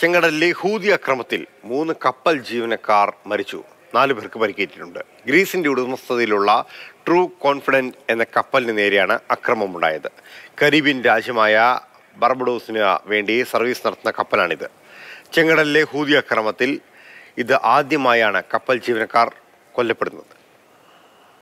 ചെങ്കടലിലെ Houthi അക്രമത്തിൽ മൂന്ന് കപ്പൽ ജീവനക്കാർ മരിച്ചു നാലു പേർക്ക് പരിക്കേറ്റിട്ടുണ്ട് ഗ്രീസിന്റെ ഉടമസ്ഥതയിലുള്ള ട്രൂ കോൺഫിഡൻറ്റ് എന്ന കപ്പലിന് നേരെയാണ് അക്രമമുണ്ടായത് കരീബിയൻ രാജ്യമായ ബർബഡോസിന് വേണ്ടി സർവീസ് നടത്തുന്ന കപ്പലാണിത് ചെങ്കടലിലെ ഹൂതി അക്രമത്തിൽ ഇത് ആദ്യമായാണ് കപ്പൽ ജീവനക്കാർ കൊല്ലപ്പെടുന്നത്